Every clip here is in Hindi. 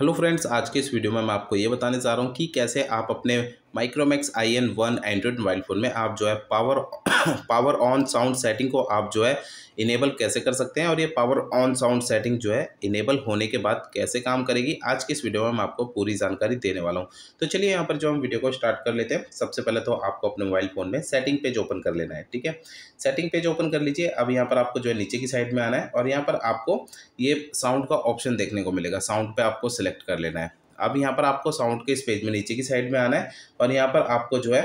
हेलो फ्रेंड्स आज के इस वीडियो में मैं आपको ये बताने जा रहा हूँ कि कैसे आप अपने Micromax I N one Android mobile phone में आप जो है power power on sound setting को आप जो है इनेबल कैसे कर सकते हैं और ये पावर ऑन साउंड सेटिंग जो है इनेबल होने के बाद कैसे काम करेगी आज की इस वीडियो में मैं आपको पूरी जानकारी देने वाला हूँ तो चलिए यहाँ पर जो हम वीडियो को स्टार्ट कर लेते हैं सबसे पहले तो आपको अपने मोबाइल फ़ोन में सेटिंग पेज ओपन कर लेना है ठीक है सेटिंग पेज ओपन कर लीजिए अब यहाँ पर आपको जो है नीचे की साइड में आना है और यहाँ पर आपको ये साउंड का ऑप्शन देखने को मिलेगा साउंड पर आपको सेलेक्ट कर लेना है अब यहाँ पर आपको साउंड के इस पेज में नीचे की साइड में आना है और यहाँ पर आपको जो है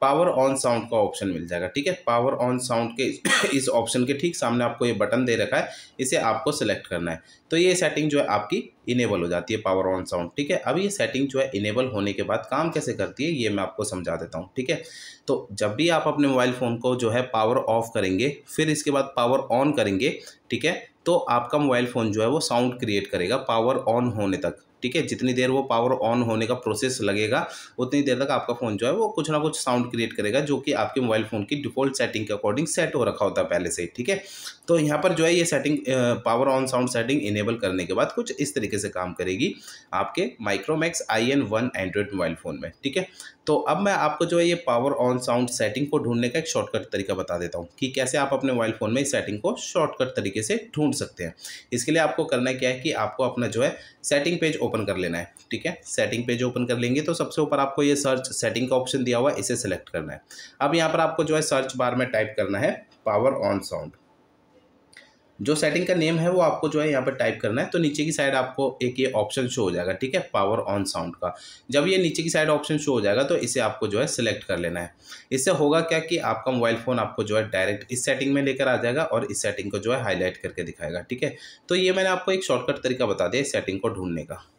पावर ऑन साउंड का ऑप्शन मिल जाएगा ठीक है पावर ऑन साउंड के इस ऑप्शन के ठीक सामने आपको ये बटन दे रखा है इसे आपको सिलेक्ट करना है तो ये सेटिंग जो है आपकी इनेबल हो जाती है पावर ऑन साउंड ठीक है अब ये सेटिंग जो है इनेबल होने के बाद काम कैसे करती है ये मैं आपको समझा देता हूँ ठीक है तो जब भी आप अपने मोबाइल फ़ोन को जो है पावर ऑफ करेंगे फिर इसके बाद पावर ऑन करेंगे ठीक है तो आपका मोबाइल फ़ोन जो है वो साउंड क्रिएट करेगा पावर ऑन होने तक ठीक है जितनी देर वो पावर ऑन होने का प्रोसेस लगेगा उतनी देर तक आपका फ़ोन जो है वो कुछ ना कुछ साउंड क्रिएट करेगा जो कि आपके मोबाइल फ़ोन की डिफ़ॉल्ट सेटिंग के अकॉर्डिंग सेट हो रखा होता है पहले से ठीक है तो यहाँ पर जो है ये setting power on sound setting enable करने के बाद कुछ इस तरीके से काम करेगी आपके Micromax I N one Android mobile phone में ठीक है तो अब मैं आपको जो है ये पावर ऑन साउंड सेटिंग को ढूंढने का एक शॉर्टकट तरीका बता देता हूँ कि कैसे आप अपने मोबाइल फ़ोन में इस सेटिंग को शॉर्टकट तरीके से ढूंढ सकते हैं इसके लिए आपको करना क्या है कि आपको अपना जो है सेटिंग पेज ओपन कर लेना है ठीक है सेटिंग पेज ओपन कर लेंगे तो सबसे ऊपर आपको ये सर्च सेटिंग का ऑप्शन दिया हुआ है इसे सेलेक्ट करना है अब यहाँ पर आपको जो है सर्च बार में टाइप करना है पावर ऑन साउंड जो सेटिंग का नेम है वो आपको जो है यहाँ पर टाइप करना है तो नीचे की साइड आपको एक ये ऑप्शन शो हो जाएगा ठीक है पावर ऑन साउंड का जब ये नीचे की साइड ऑप्शन शो हो जाएगा तो इसे आपको जो है सिलेक्ट कर लेना है इससे होगा क्या कि आपका मोबाइल फ़ोन आपको जो है डायरेक्ट इस सेटिंग में लेकर आ जाएगा और इस सेटिंग को जो है हाईलाइट करके दिखाएगा ठीक है तो ये मैंने आपको एक शॉर्टकट तरीका बता दिया इस सेटिंग को ढूंढने का